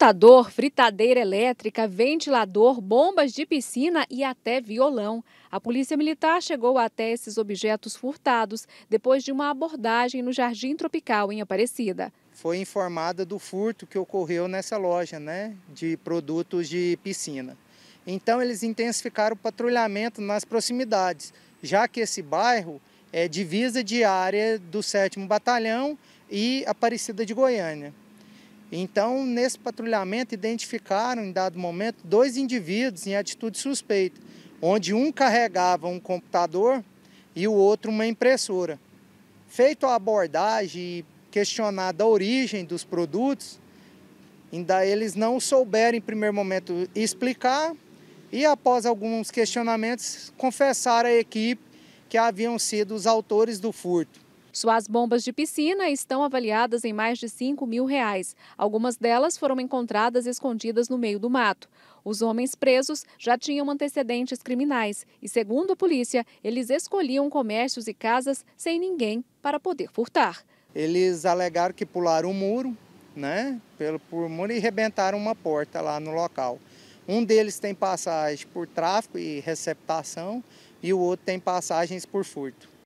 Computador, fritadeira elétrica, ventilador, bombas de piscina e até violão. A Polícia Militar chegou até esses objetos furtados depois de uma abordagem no Jardim Tropical, em Aparecida. Foi informada do furto que ocorreu nessa loja né, de produtos de piscina. Então, eles intensificaram o patrulhamento nas proximidades, já que esse bairro é divisa de área do 7 Batalhão e Aparecida de Goiânia. Então, nesse patrulhamento, identificaram em dado momento dois indivíduos em atitude suspeita, onde um carregava um computador e o outro uma impressora. Feito a abordagem e questionada a origem dos produtos, ainda eles não souberam em primeiro momento explicar e após alguns questionamentos confessaram à equipe que haviam sido os autores do furto. Suas bombas de piscina estão avaliadas em mais de 5 mil reais. Algumas delas foram encontradas escondidas no meio do mato. Os homens presos já tinham antecedentes criminais e, segundo a polícia, eles escolhiam comércios e casas sem ninguém para poder furtar. Eles alegaram que pularam um muro, né, pelo por muro e rebentaram uma porta lá no local. Um deles tem passagem por tráfico e receptação e o outro tem passagens por furto.